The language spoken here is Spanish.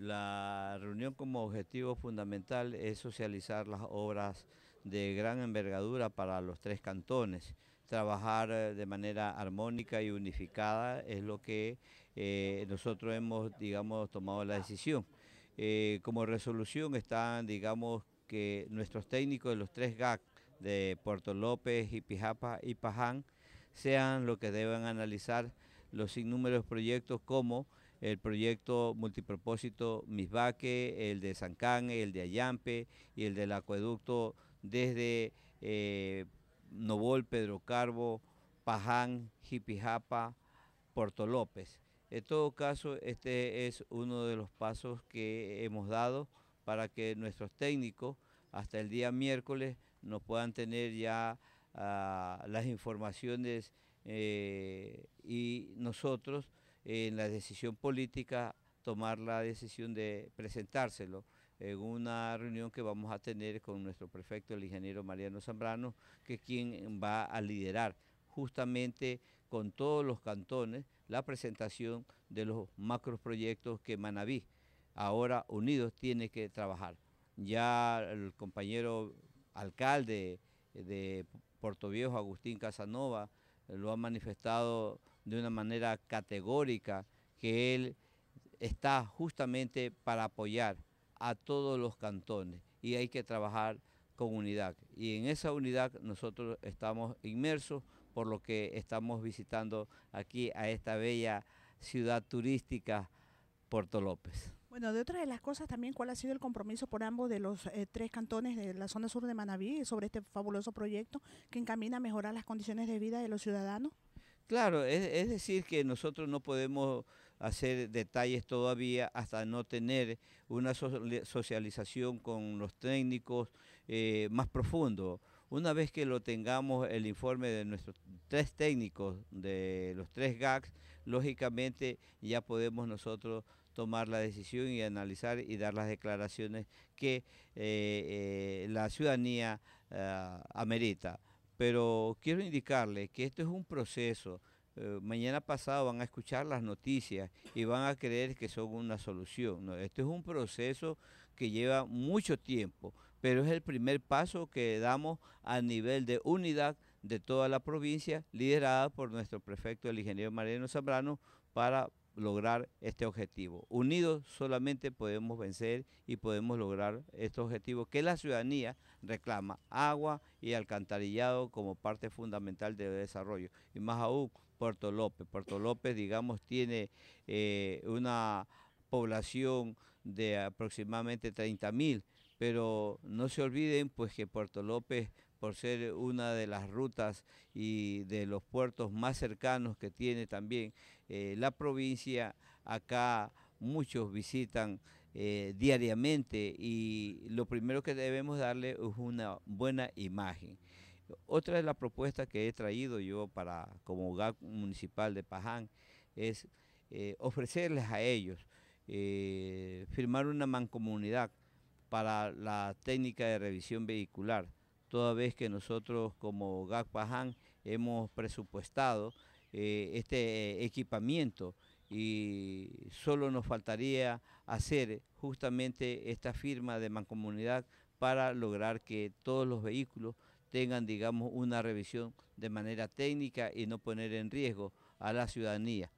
La reunión como objetivo fundamental es socializar las obras de gran envergadura para los tres cantones. Trabajar eh, de manera armónica y unificada es lo que eh, nosotros hemos, digamos, tomado la decisión. Eh, como resolución están, digamos, que nuestros técnicos de los tres GAC de Puerto López, Ipijapa y Paján sean los que deben analizar los innúmeros proyectos como el proyecto multipropósito Misbaque, el de Sancán, el de Ayampe y el del acueducto desde eh, Novol, Pedro Carbo, Paján, Jipijapa, Puerto López. En todo caso, este es uno de los pasos que hemos dado para que nuestros técnicos hasta el día miércoles nos puedan tener ya ah, las informaciones eh, y nosotros en la decisión política tomar la decisión de presentárselo en una reunión que vamos a tener con nuestro prefecto, el ingeniero Mariano Zambrano, que es quien va a liderar justamente con todos los cantones la presentación de los macroproyectos que Manaví ahora unidos tiene que trabajar. Ya el compañero alcalde de Puerto Viejo, Agustín Casanova, lo ha manifestado de una manera categórica que él está justamente para apoyar a todos los cantones y hay que trabajar con unidad. Y en esa unidad nosotros estamos inmersos, por lo que estamos visitando aquí a esta bella ciudad turística, Puerto López. Bueno, de otra de las cosas también, ¿cuál ha sido el compromiso por ambos de los eh, tres cantones de la zona sur de Manabí sobre este fabuloso proyecto que encamina a mejorar las condiciones de vida de los ciudadanos? Claro, es, decir que nosotros no podemos hacer detalles todavía hasta no tener una socialización con los técnicos eh, más profundo. Una vez que lo tengamos el informe de nuestros tres técnicos, de los tres GACs, lógicamente ya podemos nosotros tomar la decisión y analizar y dar las declaraciones que eh, eh, la ciudadanía amerita pero quiero indicarle que esto es un proceso. Eh, mañana pasado van a escuchar las noticias y van a creer que son una solución. ¿no? Esto es un proceso que lleva mucho tiempo, pero es el primer paso que damos a nivel de unidad de toda la provincia, liderada por nuestro prefecto, el ingeniero Mariano Zambrano, para lograr este objetivo. Unidos solamente podemos vencer y podemos lograr este objetivo que la ciudadanía reclama, agua y alcantarillado como parte fundamental del desarrollo. Y más aún, Puerto López. Puerto López, digamos, tiene eh, una población de aproximadamente 30.000 mil pero no se olviden pues que Puerto López por ser una de las rutas y de los puertos más cercanos que tiene también eh, la provincia, acá muchos visitan eh, diariamente y lo primero que debemos darle es una buena imagen. Otra de las propuestas que he traído yo para como hogar municipal de Paján es eh, ofrecerles a ellos firmar una mancomunidad para la técnica de revisión vehicular, toda vez que nosotros como Paján hemos presupuestado eh, este eh, equipamiento y solo nos faltaría hacer justamente esta firma de mancomunidad para lograr que todos los vehículos tengan, digamos, una revisión de manera técnica y no poner en riesgo a la ciudadanía.